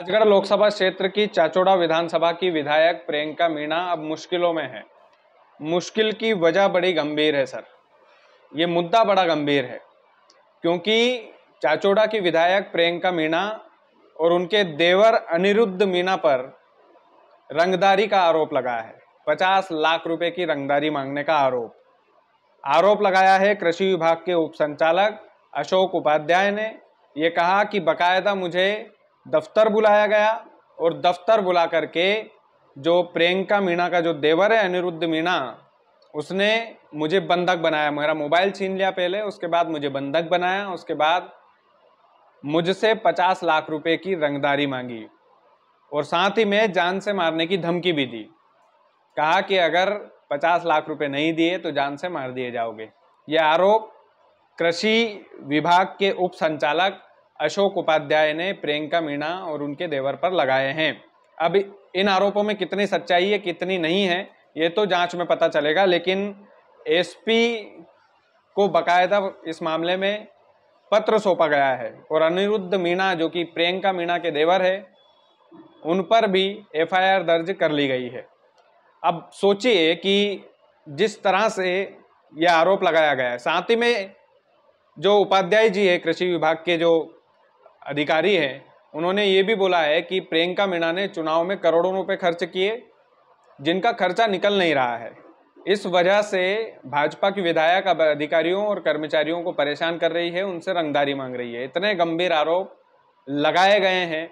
राजगढ़ लोकसभा क्षेत्र की चाचोड़ा विधानसभा की विधायक प्रियंका मीणा अब मुश्किलों में है मुश्किल की वजह बड़ी गंभीर है सर ये मुद्दा बड़ा गंभीर है क्योंकि चाचोड़ा की विधायक प्रियंका मीणा और उनके देवर अनिरुद्ध मीणा पर रंगदारी का आरोप लगाया है पचास लाख रुपए की रंगदारी मांगने का आरोप आरोप लगाया है कृषि विभाग के उपसंचालक अशोक उपाध्याय ने यह कहा कि बकायदा मुझे दफ्तर बुलाया गया और दफ्तर बुला करके जो प्रियंका मीणा का जो देवर है अनिरुद्ध मीणा उसने मुझे बंधक बनाया मेरा मोबाइल छीन लिया पहले उसके बाद मुझे बंधक बनाया उसके बाद मुझसे पचास लाख रुपए की रंगदारी मांगी और साथ ही मैं जान से मारने की धमकी भी दी कहा कि अगर पचास लाख रुपए नहीं दिए तो जान से मार दिए जाओगे यह आरोप कृषि विभाग के उप संचालक अशोक उपाध्याय ने प्रियंका मीणा और उनके देवर पर लगाए हैं अब इन आरोपों में कितनी सच्चाई है कितनी नहीं है ये तो जांच में पता चलेगा लेकिन एसपी को बकायदा इस मामले में पत्र सौंपा गया है और अनिरुद्ध मीणा जो कि प्रियंका मीणा के देवर है उन पर भी एफआईआर दर्ज कर ली गई है अब सोचिए कि जिस तरह से यह आरोप लगाया गया है साथ ही में जो उपाध्याय जी है कृषि विभाग के जो अधिकारी हैं उन्होंने ये भी बोला है कि प्रियंका मीणा ने चुनाव में करोड़ों रुपए खर्च किए जिनका खर्चा निकल नहीं रहा है इस वजह से भाजपा की विधायक अब अधिकारियों और कर्मचारियों को परेशान कर रही है उनसे रंगदारी मांग रही है इतने गंभीर आरोप लगाए गए हैं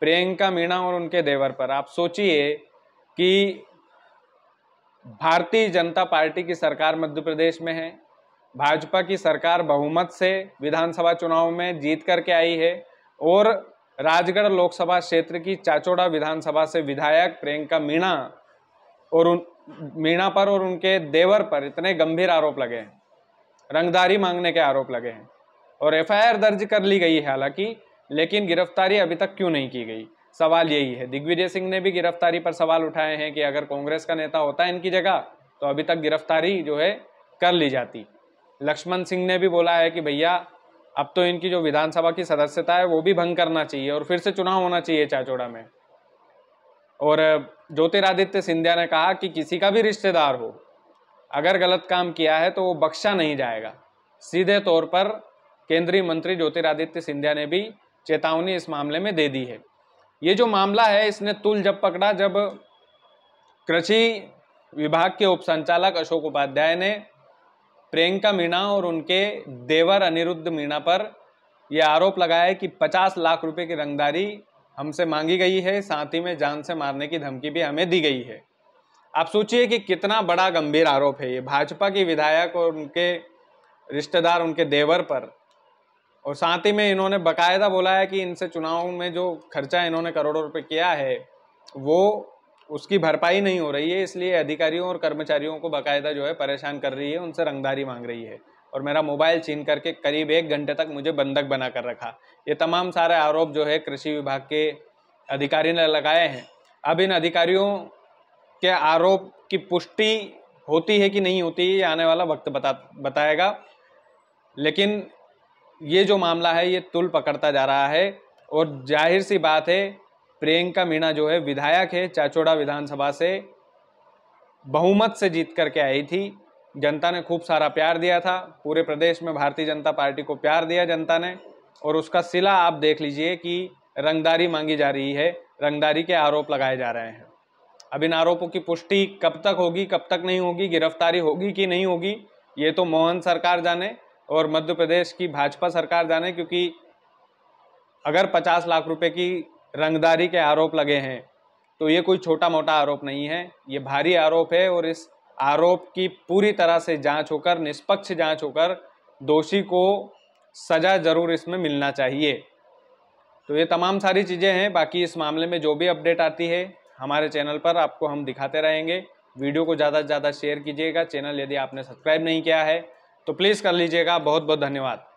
प्रियंका मीणा और उनके देवर पर आप सोचिए कि भारतीय जनता पार्टी की सरकार मध्य प्रदेश में है भाजपा की सरकार बहुमत से विधानसभा चुनाव में जीत करके आई है और राजगढ़ लोकसभा क्षेत्र की चाचोड़ा विधानसभा से विधायक प्रियंका मीणा और उन मीणा पर और उनके देवर पर इतने गंभीर आरोप लगे हैं रंगदारी मांगने के आरोप लगे हैं और एफआईआर दर्ज कर ली गई है हालांकि लेकिन गिरफ्तारी अभी तक क्यों नहीं की गई सवाल यही है दिग्विजय सिंह ने भी गिरफ्तारी पर सवाल उठाए हैं कि अगर कांग्रेस का नेता होता है इनकी जगह तो अभी तक गिरफ्तारी जो है कर ली जाती लक्ष्मण सिंह ने भी बोला है कि भैया अब तो इनकी जो विधानसभा की सदस्यता है वो भी भंग करना चाहिए और फिर से चुनाव होना चाहिए चाचोड़ा में और ज्योतिरादित्य सिंधिया ने कहा कि किसी का भी रिश्तेदार हो अगर गलत काम किया है तो वो बख्शा नहीं जाएगा सीधे तौर पर केंद्रीय मंत्री ज्योतिरादित्य सिंधिया ने भी चेतावनी इस मामले में दे दी है ये जो मामला है इसने तुल जब पकड़ा जब कृषि विभाग के उपसंचालक अशोक उपाध्याय ने प्रियंका मीणा और उनके देवर अनिरुद्ध मीणा पर यह आरोप लगाया है कि 50 लाख रुपए की रंगदारी हमसे मांगी गई है साथ ही में जान से मारने की धमकी भी हमें दी गई है आप सोचिए कि कितना बड़ा गंभीर आरोप है ये भाजपा की विधायक और उनके रिश्तेदार उनके देवर पर और साथ ही में इन्होंने बकायदा बोला है कि इनसे चुनाव में जो खर्चा इन्होंने करोड़ों रुपए किया है वो उसकी भरपाई नहीं हो रही है इसलिए अधिकारियों और कर्मचारियों को बाकायदा जो है परेशान कर रही है उनसे रंगदारी मांग रही है और मेरा मोबाइल छीन करके करीब एक घंटे तक मुझे बंधक बना कर रखा ये तमाम सारे आरोप जो है कृषि विभाग के अधिकारी ने लगाए हैं अब इन अधिकारियों के आरोप की पुष्टि होती है कि नहीं होती ये आने वाला वक्त बता बताएगा लेकिन ये जो मामला है ये तुल पकड़ता जा रहा है और जाहिर सी बात है प्रियंका मीणा जो है विधायक है चाचोड़ा विधानसभा से बहुमत से जीत करके आई थी जनता ने खूब सारा प्यार दिया था पूरे प्रदेश में भारतीय जनता पार्टी को प्यार दिया जनता ने और उसका सिला आप देख लीजिए कि रंगदारी मांगी जा रही है रंगदारी के आरोप लगाए जा रहे हैं अब इन आरोपों की पुष्टि कब तक होगी कब तक नहीं होगी गिरफ्तारी होगी कि नहीं होगी ये तो मोहन सरकार जाने और मध्य प्रदेश की भाजपा सरकार जाने क्योंकि अगर 50 लाख रुपए की रंगदारी के आरोप लगे हैं तो ये कोई छोटा मोटा आरोप नहीं है ये भारी आरोप है और इस आरोप की पूरी तरह से जांच होकर निष्पक्ष जांच होकर दोषी को सज़ा ज़रूर इसमें मिलना चाहिए तो ये तमाम सारी चीज़ें हैं बाकी इस मामले में जो भी अपडेट आती है हमारे चैनल पर आपको हम दिखाते रहेंगे वीडियो को ज़्यादा से ज़्यादा शेयर कीजिएगा चैनल यदि आपने सब्सक्राइब नहीं किया है तो प्लीज़ कर लीजिएगा बहुत बहुत धन्यवाद